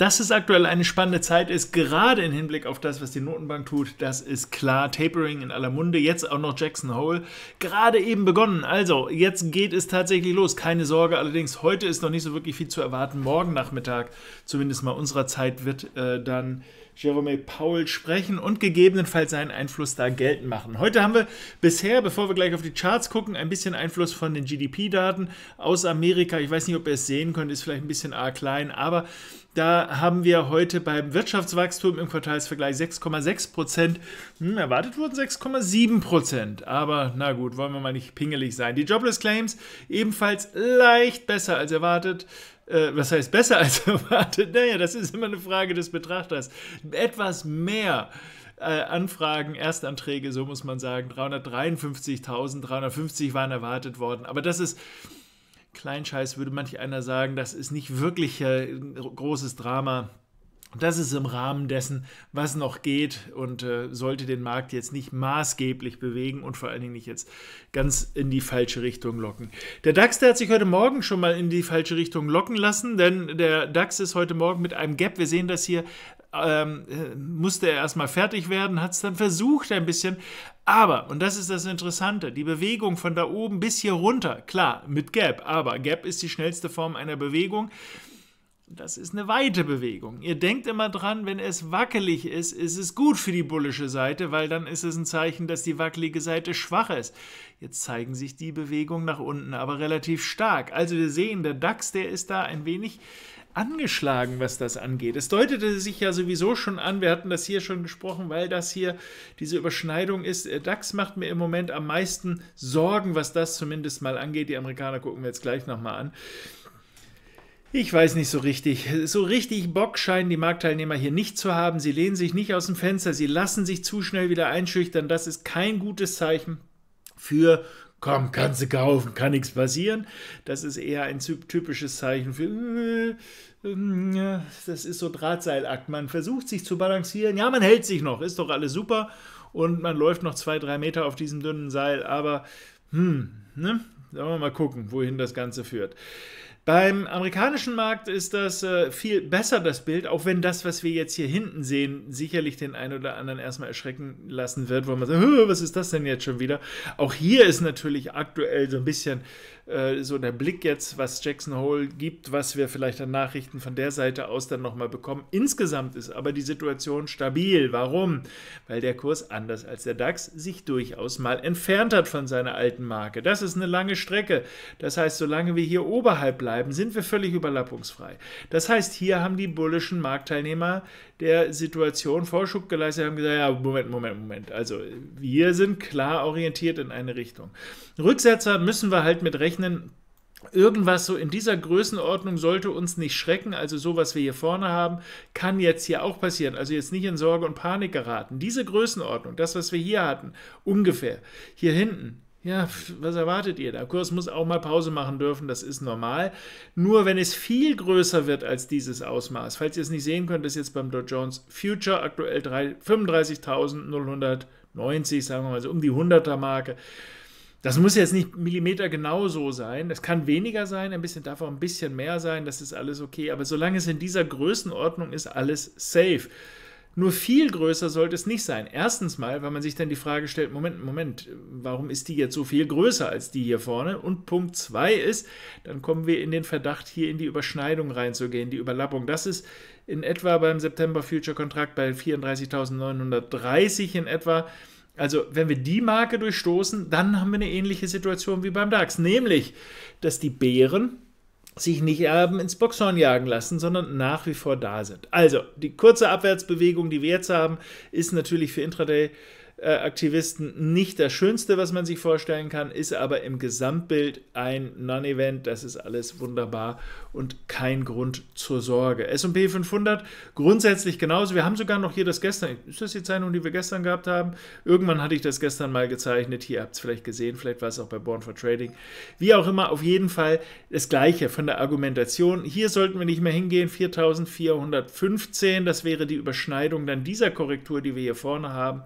Dass es aktuell eine spannende Zeit ist, gerade im Hinblick auf das, was die Notenbank tut, das ist klar. Tapering in aller Munde, jetzt auch noch Jackson Hole, gerade eben begonnen. Also, jetzt geht es tatsächlich los. Keine Sorge, allerdings, heute ist noch nicht so wirklich viel zu erwarten. Morgen Nachmittag, zumindest mal unserer Zeit, wird äh, dann Jerome Powell sprechen und gegebenenfalls seinen Einfluss da geltend machen. Heute haben wir bisher, bevor wir gleich auf die Charts gucken, ein bisschen Einfluss von den GDP-Daten aus Amerika. Ich weiß nicht, ob ihr es sehen könnt, ist vielleicht ein bisschen arg klein, aber da haben wir heute beim Wirtschaftswachstum im Quartalsvergleich 6,6 Prozent. Hm, erwartet wurden 6,7 Prozent. Aber na gut, wollen wir mal nicht pingelig sein. Die Jobless Claims ebenfalls leicht besser als erwartet äh, was heißt besser als erwartet? Naja, das ist immer eine Frage des Betrachters. Etwas mehr äh, Anfragen, Erstanträge, so muss man sagen, 353.350 waren erwartet worden. Aber das ist Kleinscheiß würde manch einer sagen, das ist nicht wirklich ein äh, großes Drama. Das ist im Rahmen dessen, was noch geht und äh, sollte den Markt jetzt nicht maßgeblich bewegen und vor allen Dingen nicht jetzt ganz in die falsche Richtung locken. Der DAX, der hat sich heute Morgen schon mal in die falsche Richtung locken lassen, denn der DAX ist heute Morgen mit einem Gap, wir sehen das hier, ähm, musste er erstmal fertig werden, hat es dann versucht ein bisschen. Aber, und das ist das Interessante, die Bewegung von da oben bis hier runter, klar, mit Gap, aber Gap ist die schnellste Form einer Bewegung. Das ist eine weite Bewegung. Ihr denkt immer dran, wenn es wackelig ist, ist es gut für die bullische Seite, weil dann ist es ein Zeichen, dass die wackelige Seite schwach ist. Jetzt zeigen sich die Bewegungen nach unten aber relativ stark. Also wir sehen, der DAX, der ist da ein wenig angeschlagen, was das angeht. Es deutete sich ja sowieso schon an, wir hatten das hier schon gesprochen, weil das hier diese Überschneidung ist. Äh, DAX macht mir im Moment am meisten Sorgen, was das zumindest mal angeht. Die Amerikaner gucken wir jetzt gleich nochmal an. Ich weiß nicht so richtig. So richtig Bock scheinen die Marktteilnehmer hier nicht zu haben. Sie lehnen sich nicht aus dem Fenster, sie lassen sich zu schnell wieder einschüchtern. Das ist kein gutes Zeichen für komm, kannst du kaufen, kann nichts passieren. Das ist eher ein typisches Zeichen für, äh, das ist so Drahtseilakt. Man versucht sich zu balancieren, ja, man hält sich noch, ist doch alles super und man läuft noch zwei, drei Meter auf diesem dünnen Seil, aber hm, ne? Sollen wir mal gucken, wohin das Ganze führt. Beim amerikanischen Markt ist das äh, viel besser, das Bild, auch wenn das, was wir jetzt hier hinten sehen, sicherlich den einen oder anderen erstmal erschrecken lassen wird, wo man sagt, was ist das denn jetzt schon wieder? Auch hier ist natürlich aktuell so ein bisschen äh, so der Blick jetzt, was Jackson Hole gibt, was wir vielleicht an Nachrichten von der Seite aus dann nochmal bekommen. Insgesamt ist aber die Situation stabil. Warum? Weil der Kurs anders als der DAX sich durchaus mal entfernt hat von seiner alten Marke. Das ist eine lange Strecke. Das heißt, solange wir hier oberhalb bleiben, sind wir völlig überlappungsfrei. Das heißt, hier haben die bullischen Marktteilnehmer der Situation Vorschub geleistet haben, gesagt, ja, Moment, Moment, Moment. Also wir sind klar orientiert in eine Richtung. Rücksetzer müssen wir halt mit rechnen. Irgendwas so in dieser Größenordnung sollte uns nicht schrecken. Also so, was wir hier vorne haben, kann jetzt hier auch passieren. Also jetzt nicht in Sorge und Panik geraten. Diese Größenordnung, das, was wir hier hatten, ungefähr. Hier hinten, ja, was erwartet ihr? Der Kurs muss auch mal Pause machen dürfen, das ist normal. Nur wenn es viel größer wird als dieses Ausmaß, falls ihr es nicht sehen könnt, ist jetzt beim Dow Jones Future aktuell 35.090, sagen wir mal so um die 100er Marke. Das muss jetzt nicht Millimeter genau so sein. Es kann weniger sein, ein bisschen darf auch ein bisschen mehr sein, das ist alles okay. Aber solange es in dieser Größenordnung ist, alles safe. Nur viel größer sollte es nicht sein. Erstens mal, weil man sich dann die Frage stellt, Moment, Moment, warum ist die jetzt so viel größer als die hier vorne? Und Punkt zwei ist, dann kommen wir in den Verdacht, hier in die Überschneidung reinzugehen, die Überlappung. Das ist in etwa beim September Future Kontrakt bei 34.930 in etwa. Also, wenn wir die Marke durchstoßen, dann haben wir eine ähnliche Situation wie beim DAX, nämlich, dass die Bären sich nicht ähm, ins Boxhorn jagen lassen, sondern nach wie vor da sind. Also, die kurze Abwärtsbewegung, die wir jetzt haben, ist natürlich für Intraday äh, Aktivisten nicht das Schönste, was man sich vorstellen kann, ist aber im Gesamtbild ein Non-Event. Das ist alles wunderbar und kein Grund zur Sorge. SP 500 grundsätzlich genauso. Wir haben sogar noch hier das gestern. Ist das die Zeichnung, die wir gestern gehabt haben? Irgendwann hatte ich das gestern mal gezeichnet. Hier habt ihr es vielleicht gesehen. Vielleicht war es auch bei Born for Trading. Wie auch immer, auf jeden Fall das Gleiche von der Argumentation. Hier sollten wir nicht mehr hingehen. 4415, das wäre die Überschneidung dann dieser Korrektur, die wir hier vorne haben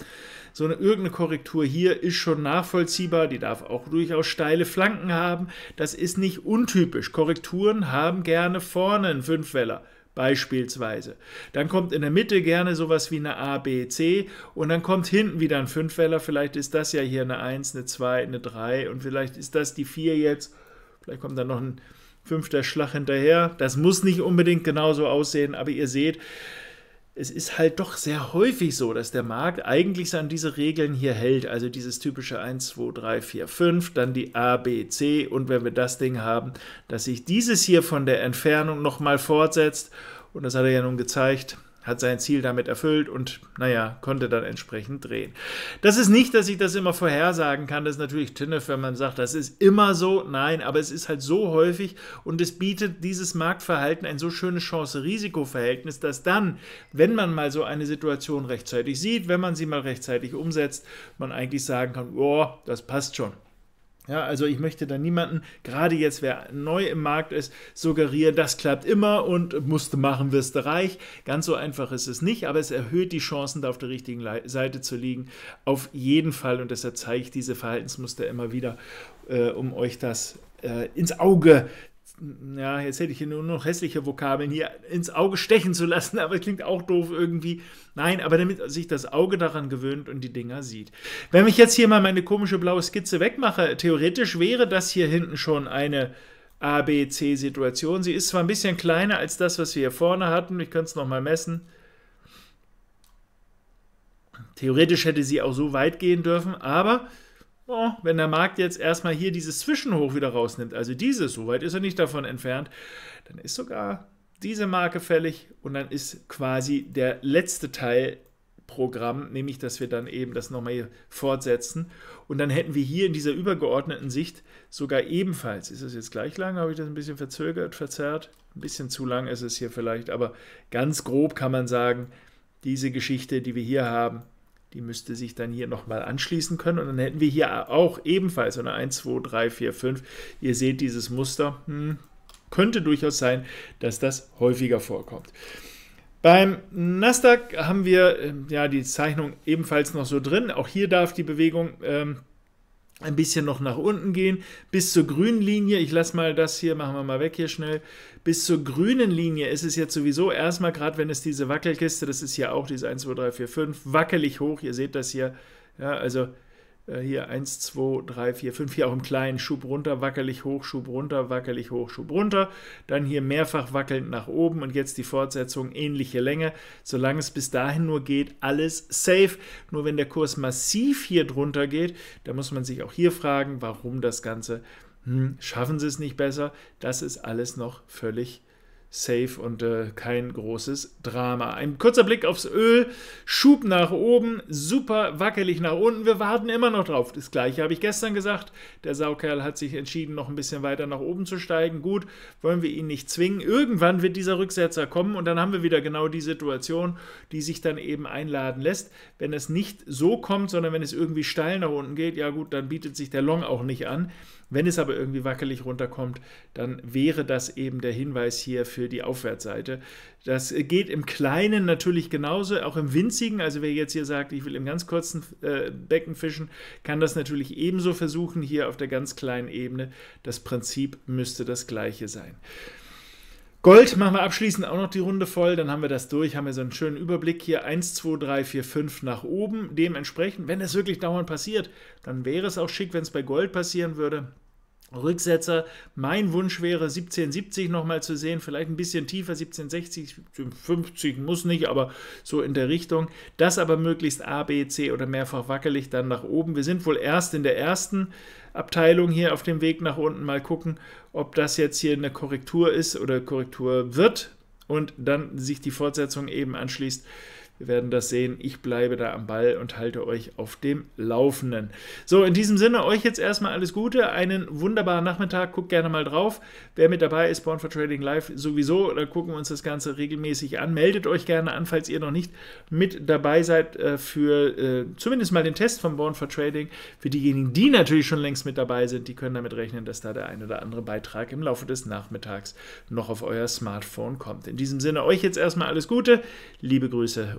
so eine irgendeine Korrektur hier ist schon nachvollziehbar, die darf auch durchaus steile Flanken haben. Das ist nicht untypisch. Korrekturen haben gerne vorne einen Fünfweller beispielsweise. Dann kommt in der Mitte gerne sowas wie eine A, B, C und dann kommt hinten wieder ein Fünfweller. Vielleicht ist das ja hier eine 1, eine 2, eine 3 und vielleicht ist das die 4 jetzt. Vielleicht kommt dann noch ein fünfter Schlag hinterher. Das muss nicht unbedingt genauso aussehen, aber ihr seht, es ist halt doch sehr häufig so, dass der Markt eigentlich an diese Regeln hier hält. Also dieses typische 1, 2, 3, 4, 5, dann die A, B, C. Und wenn wir das Ding haben, dass sich dieses hier von der Entfernung nochmal fortsetzt, und das hat er ja nun gezeigt, hat sein Ziel damit erfüllt und naja, konnte dann entsprechend drehen. Das ist nicht, dass ich das immer vorhersagen kann. Das ist natürlich Tinnef, wenn man sagt, das ist immer so. Nein, aber es ist halt so häufig und es bietet dieses Marktverhalten ein so schönes Chance-Risiko-Verhältnis, dass dann, wenn man mal so eine Situation rechtzeitig sieht, wenn man sie mal rechtzeitig umsetzt, man eigentlich sagen kann, oh, das passt schon. Ja, also ich möchte da niemanden, gerade jetzt wer neu im Markt ist, suggerieren, das klappt immer und musste machen, wirst du reich. Ganz so einfach ist es nicht, aber es erhöht die Chancen, da auf der richtigen Seite zu liegen. Auf jeden Fall und deshalb zeige ich diese Verhaltensmuster immer wieder, äh, um euch das äh, ins Auge ja, jetzt hätte ich hier nur noch hässliche Vokabeln hier ins Auge stechen zu lassen, aber klingt auch doof irgendwie. Nein, aber damit sich das Auge daran gewöhnt und die Dinger sieht. Wenn ich jetzt hier mal meine komische blaue Skizze wegmache, theoretisch wäre das hier hinten schon eine abc situation Sie ist zwar ein bisschen kleiner als das, was wir hier vorne hatten. Ich könnte es nochmal messen. Theoretisch hätte sie auch so weit gehen dürfen, aber oh, wenn der Markt jetzt erstmal hier dieses Zwischenhoch wieder rausnimmt, also dieses, soweit ist er nicht davon entfernt, dann ist sogar diese Marke fällig und dann ist quasi der letzte Teil Programm, nämlich dass wir dann eben das nochmal fortsetzen. Und dann hätten wir hier in dieser übergeordneten Sicht sogar ebenfalls, ist es jetzt gleich lang, habe ich das ein bisschen verzögert, verzerrt, ein bisschen zu lang ist es hier vielleicht, aber ganz grob kann man sagen, diese Geschichte, die wir hier haben, die müsste sich dann hier nochmal anschließen können. Und dann hätten wir hier auch ebenfalls eine 1, 2, 3, 4, 5. Ihr seht dieses Muster. Hm, könnte durchaus sein, dass das häufiger vorkommt. Beim Nasdaq haben wir ähm, ja die Zeichnung ebenfalls noch so drin. Auch hier darf die Bewegung ähm, ein bisschen noch nach unten gehen, bis zur grünen Linie. Ich lasse mal das hier, machen wir mal weg hier schnell. Bis zur grünen Linie ist es jetzt sowieso erstmal, gerade wenn es diese Wackelkiste, das ist ja auch diese 1, 2, 3, 4, 5, wackelig hoch, ihr seht das hier. Ja, also äh, hier 1, 2, 3, 4, 5, hier auch im kleinen Schub runter, wackelig hoch, Schub runter, wackelig hoch, Schub runter, dann hier mehrfach wackelnd nach oben und jetzt die Fortsetzung ähnliche Länge, solange es bis dahin nur geht, alles safe. Nur wenn der Kurs massiv hier drunter geht, da muss man sich auch hier fragen, warum das Ganze, hm, schaffen sie es nicht besser, das ist alles noch völlig safe und äh, kein großes Drama. Ein kurzer Blick aufs Öl, Schub nach oben, super wackelig nach unten. Wir warten immer noch drauf. Das gleiche habe ich gestern gesagt. Der Saukerl hat sich entschieden, noch ein bisschen weiter nach oben zu steigen. Gut, wollen wir ihn nicht zwingen. Irgendwann wird dieser Rücksetzer kommen und dann haben wir wieder genau die Situation, die sich dann eben einladen lässt. Wenn es nicht so kommt, sondern wenn es irgendwie steil nach unten geht, ja gut, dann bietet sich der Long auch nicht an. Wenn es aber irgendwie wackelig runterkommt, dann wäre das eben der Hinweis hier für die Aufwärtsseite. Das geht im Kleinen natürlich genauso, auch im Winzigen. Also wer jetzt hier sagt, ich will im ganz kurzen äh, Becken fischen, kann das natürlich ebenso versuchen, hier auf der ganz kleinen Ebene. Das Prinzip müsste das gleiche sein. Gold machen wir abschließend auch noch die Runde voll, dann haben wir das durch, haben wir so einen schönen Überblick hier, 1, 2, 3, 4, 5 nach oben, dementsprechend, wenn es wirklich dauernd passiert, dann wäre es auch schick, wenn es bei Gold passieren würde, Rücksetzer. Mein Wunsch wäre 1770 nochmal zu sehen, vielleicht ein bisschen tiefer, 1760, 50 muss nicht, aber so in der Richtung. Das aber möglichst A, B, C oder mehrfach wackelig dann nach oben. Wir sind wohl erst in der ersten Abteilung hier auf dem Weg nach unten. Mal gucken, ob das jetzt hier eine Korrektur ist oder Korrektur wird und dann sich die Fortsetzung eben anschließt. Wir werden das sehen. Ich bleibe da am Ball und halte euch auf dem Laufenden. So, in diesem Sinne, euch jetzt erstmal alles Gute. Einen wunderbaren Nachmittag. Guckt gerne mal drauf. Wer mit dabei ist, Born for Trading Live sowieso. Da gucken wir uns das Ganze regelmäßig an. Meldet euch gerne an, falls ihr noch nicht mit dabei seid äh, für äh, zumindest mal den Test von Born for Trading. Für diejenigen, die natürlich schon längst mit dabei sind, die können damit rechnen, dass da der ein oder andere Beitrag im Laufe des Nachmittags noch auf euer Smartphone kommt. In diesem Sinne, euch jetzt erstmal alles Gute. Liebe Grüße